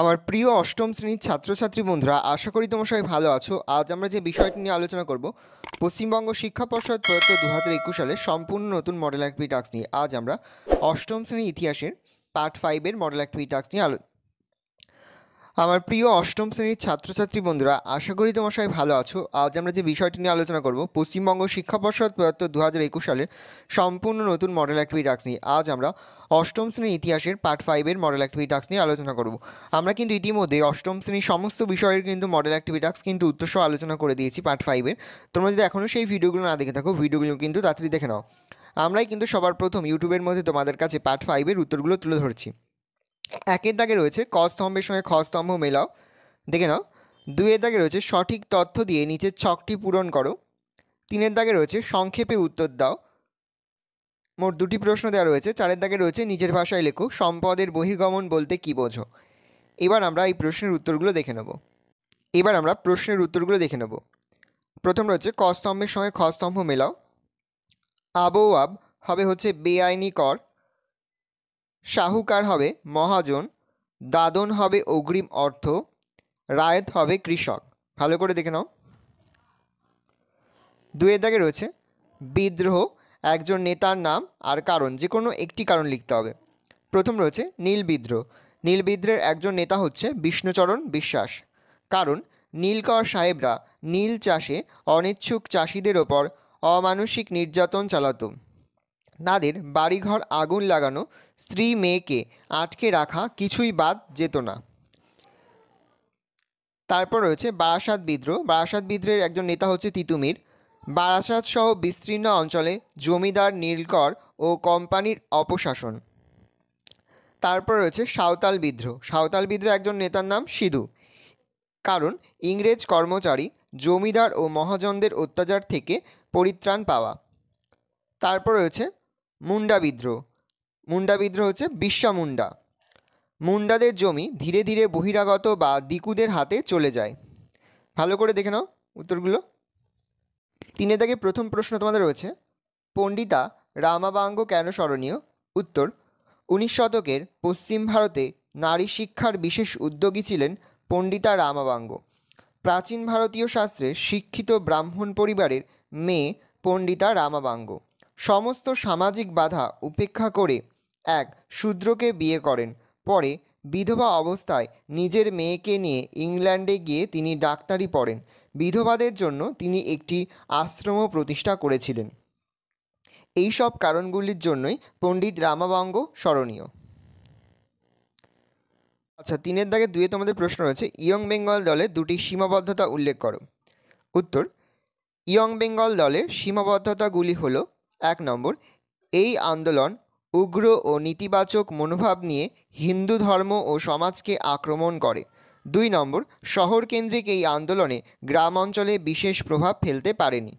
আমার প্রিয় অষ্টম শ্রেণীর ছাত্রছাত্রী বন্ধুরা আশা করি তোমার সবাই ভালো আছো আজ আমরা যে বিষয়টি নিয়ে আলোচনা করব পশ্চিমবঙ্গ শিক্ষা পর্ষদ প্রয়ত্ত দু হাজার একুশ সালে সম্পূর্ণ নতুন মডেল অ্যাক্টিভিটি টাস্ক নিয়ে আজ আমরা অষ্টম শ্রেণীর ইতিহাসের পার্ট ফাইভের মডেল অ্যাক্টিভিটি টাস্ক নিয়ে আমার প্রিয় অষ্টম শ্রেণীর ছাত্রছাত্রী বন্ধুরা আশা করি তোমার সবাই ভালো আছো আজ আমরা যে বিষয়টি নিয়ে আলোচনা করব পশ্চিমবঙ্গ শিক্ষা পর্ষদ প্রদত্ত দু হাজার একুশ সালের সম্পূর্ণ নতুন মডেল অ্যাক্টিভিটি টাস্ক নিয়ে আজ আমরা অষ্টম শ্রেণীর ইতিহাসের পার্ট ফাইভের মডেল অ্যাক্টিভিটি টাস্ক নিয়ে আলোচনা করব আমরা কিন্তু ইতিমধ্যে অষ্টম শ্রেণীর সমস্ত বিষয়ের কিন্তু মডেল অ্যাক্টিভিটি টাস্ক কিন্তু উত্তরসহ আলোচনা করে দিয়েছি পার্ট ফাইভের তোমরা যদি এখনও সেই ভিডিওগুলো না দেখে থাকো ভিডিওগুলো কিন্তু তাড়াতাড়ি দেখে নাও আমরাই কিন্তু সবার প্রথম ইউটিউবের মধ্যে তোমাদের কাছে পার্ট ফাইভের উত্তরগুলো তুলে ধরছি একের দাগে রয়েছে ক স্তম্ভের সঙ্গে খ স্তম্ভ মেলাও দেখে নাও দুয়ের দাগে রয়েছে সঠিক তথ্য দিয়ে নিচের ছকটি পূরণ করো তিনের দাগে রয়েছে সংক্ষেপে উত্তর দাও মোট দুটি প্রশ্ন দেওয়া রয়েছে চারের দাগে রয়েছে নিজের ভাষায় লেখো সম্পদের বহির্গমন বলতে কী বোঝো এবার আমরা এই প্রশ্নের উত্তরগুলো দেখে নেব এবার আমরা প্রশ্নের উত্তরগুলো দেখে নেব প্রথম রয়েছে ক স্তম্ভের সঙ্গে খ স্তম্ভ মেলাও আব হবে হচ্ছে বেআইনি কর সাহুকার হবে মহাজন দাদন হবে অগ্রিম অর্থ রায়ত হবে কৃষক ভালো করে দেখে নাও দুয়ের দাগে রয়েছে বিদ্রোহ একজন নেতার নাম আর কারণ যে কোনো একটি কারণ লিখতে হবে প্রথম রয়েছে নীল বিদ্রোহ নীল বিদ্রোহের একজন নেতা হচ্ছে বিষ্ণুচরণ বিশ্বাস কারণ নীলকর সাহেবরা নীল চাষে অনিচ্ছুক চাষিদের ওপর অমানসিক নির্যাতন চালাতো তাদের বাড়িঘর আগুন লাগানো স্ত্রী মেয়েকে আটকে রাখা কিছুই বাদ যেত না তারপর রয়েছে বারাসাত বিদ্রোহ বারাসাত বিদ্রোহের একজন নেতা হচ্ছে তিতুমির বারাসাত সহ বিস্তীর্ণ অঞ্চলে জমিদার নীলকর ও কোম্পানির অপশাসন তারপর রয়েছে সাঁওতাল বিদ্রোহ সাঁওতাল বিদ্রোহ একজন নেতার নাম সিধু কারণ ইংরেজ কর্মচারী জমিদার ও মহাজনদের অত্যাচার থেকে পরিত্রাণ পাওয়া তারপর রয়েছে মুন্ডা বিদ্রোহ মুন্ডা বিদ্রোহ হচ্ছে বিশ্বা মুন্ডা মুন্ডাদের জমি ধীরে ধীরে বহিরাগত বা দিকুদের হাতে চলে যায় ভালো করে দেখে নাও উত্তরগুলো তিনে থেকে প্রথম প্রশ্ন তোমাদের রয়েছে পণ্ডিতা রামাবাঙ্গ কেন স্মরণীয় উত্তর উনিশ শতকের পশ্চিম ভারতে নারী শিক্ষার বিশেষ উদ্যোগী ছিলেন পণ্ডিতা রামাবাঙ্গ প্রাচীন ভারতীয় শাস্ত্রে শিক্ষিত ব্রাহ্মণ পরিবারের মেয়ে পণ্ডিতা রামাবাঙ্গ সমস্ত সামাজিক বাধা উপেক্ষা করে এক শূদ্রকে বিয়ে করেন পরে বিধবা অবস্থায় নিজের মেয়েকে নিয়ে ইংল্যান্ডে গিয়ে তিনি ডাক্তারি পড়েন বিধবাদের জন্য তিনি একটি আশ্রমও প্রতিষ্ঠা করেছিলেন এই সব কারণগুলির জন্যই পণ্ডিত রামাবঙ্গ স্মরণীয় আচ্ছা তিনের দাগে দুয়ে তোমাদের প্রশ্ন রয়েছে ইয়ং বেঙ্গল দলের দুটি সীমাবদ্ধতা উল্লেখ করো উত্তর ইয়ং বেঙ্গল দলের সীমাবদ্ধতাগুলি হলো এক নম্বর এই আন্দোলন উগ্র ও নেতিবাচক মনোভাব নিয়ে হিন্দু ধর্ম ও সমাজকে আক্রমণ করে দুই নম্বর শহর কেন্দ্রিক এই আন্দোলনে গ্রাম অঞ্চলে বিশেষ প্রভাব ফেলতে পারেনি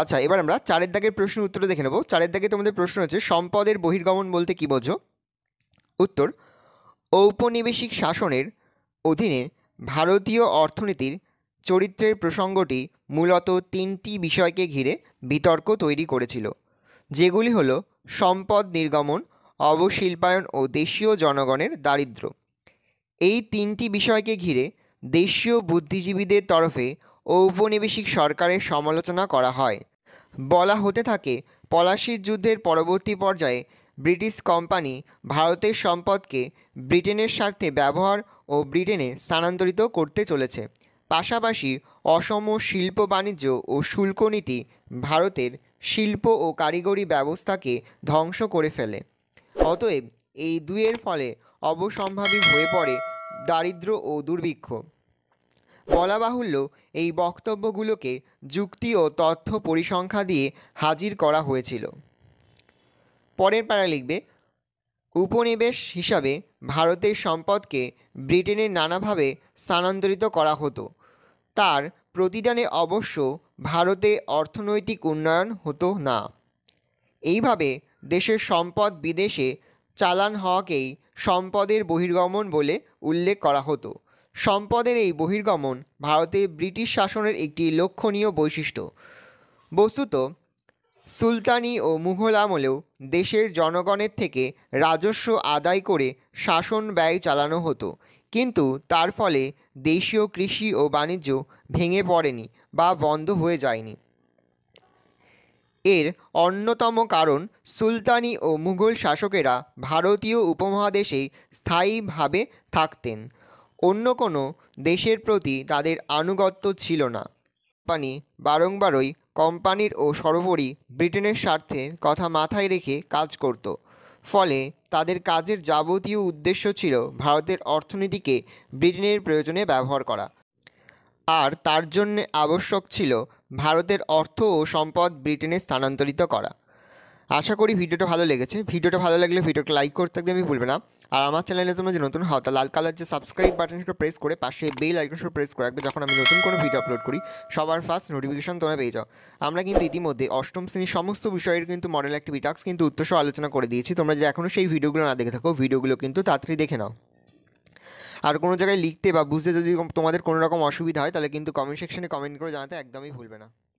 আচ্ছা এবার আমরা চারের দাগের প্রশ্ন উত্তর দেখে নেব চারের দাগে তোমাদের প্রশ্ন হচ্ছে সম্পদের বহির্গমন বলতে কী বোঝো উত্তর ঔপনিবেশিক শাসনের অধীনে ভারতীয় অর্থনীতির চরিত্রের প্রসঙ্গটি মূলত তিনটি বিষয়কে ঘিরে বিতর্ক তৈরি করেছিল যেগুলি হলো সম্পদ নির্গমন অবশিল্পায়ন ও দেশীয় জনগণের দারিদ্র এই তিনটি বিষয়কে ঘিরে দেশীয় বুদ্ধিজীবীদের তরফে ঔপনিবেশিক সরকারের সমালোচনা করা হয় বলা হতে থাকে পলাশির যুদ্ধের পরবর্তী পর্যায়ে ব্রিটিশ কোম্পানি ভারতের সম্পদকে ব্রিটেনের স্বার্থে ব্যবহার ও ব্রিটেনে স্থানান্তরিত করতে চলেছে পাশাপাশি অসম শিল্প বাণিজ্য ও শুল্ক নীতি ভারতের শিল্প ও কারিগরি ব্যবস্থাকে ধ্বংস করে ফেলে অতএব এই দুয়ের ফলে অবসম্ভাবী হয়ে পড়ে দারিদ্র ও দুর্ভিক্ষ বলা বাহুল্য এই বক্তব্যগুলোকে যুক্তি ও তথ্য পরিসংখ্যা দিয়ে হাজির করা হয়েছিল পরের পাড়া লিখবে উপনিবেশ হিসাবে ভারতের সম্পদকে ব্রিটেনে নানাভাবে স্থানান্তরিত করা হতো তার প্রতিদানে অবশ্য ভারতে অর্থনৈতিক উন্নয়ন হতো না এইভাবে দেশের সম্পদ বিদেশে চালান হওয়াকেই সম্পদের বহির্গমন বলে উল্লেখ করা হতো সম্পদের এই বহির্গমন ভারতে ব্রিটিশ শাসনের একটি লক্ষণীয় বৈশিষ্ট্য বস্তুত সুলতানি ও মুঘল আমলেও দেশের জনগণের থেকে রাজস্ব আদায় করে শাসন ব্যয় চালানো হতো কিন্তু তার ফলে দেশীয় কৃষি ও বাণিজ্য ভেঙে পড়েনি বা বন্ধ হয়ে যায়নি এর অন্যতম কারণ সুলতানি ও মুঘল শাসকেরা ভারতীয় উপমহাদেশে স্থায়ীভাবে থাকতেন অন্য কোনো দেশের প্রতি তাদের আনুগত্য ছিল না কোম্পানি বারংবারই কোম্পানির ও সর্বোপরি ব্রিটেনের স্বার্থের কথা মাথায় রেখে কাজ করত ফলে তাদের কাজের যাবতীয় উদ্দেশ্য ছিল ভারতের অর্থনীতিকে ব্রিটেনের প্রয়োজনে ব্যবহার করা আর তার জন্য আবশ্যক ছিল ভারতের অর্থ ও সম্পদ ব্রিটেনে স্থানান্তরিত করা আশা করি ভিডিওটা ভালো লেগেছে ভিডিওটা ভালো লাগলে ভিডিওটা লাইক করতে একদমই ভুলবে না আর আমার চ্যানেলে তোমরা যে নতুন হও তা লাল কালার যে সাবস্ক্রাইব বাটনটা প্রেস করে পাশে বেল আইকনটা প্রেস করে রাখবে যখন আমি নতুন কোনো ভিডিও আপলোড করি সবার ফার্স্ট নোটিফিকেশন তোমরা পেয়ে যাও আমরা কিন্তু ইতিমধ্যে অষ্টম শ্রেণীর সমস্ত বিষয়ের কিন্তু মডেল অ্যাক্টিভিটি টাস্ক কিন্তু উত্তরসহ আলোচনা করে দিয়েছি তোমরা যদি এখনও সেই ভিডিওগুলো না দেখে থাকো ভিডিওগুলো কিন্তু তাড়াতাড়ি দেখে নাও আর কোনো জায়গায় লিখতে বা বুঝতে যদি তোমাদের কোনো রকম অসুবিধা হয় তাহলে কিন্তু কমেন্ট সেকশনে কমেন্ট করে জানাতে একদমই ভুলবে না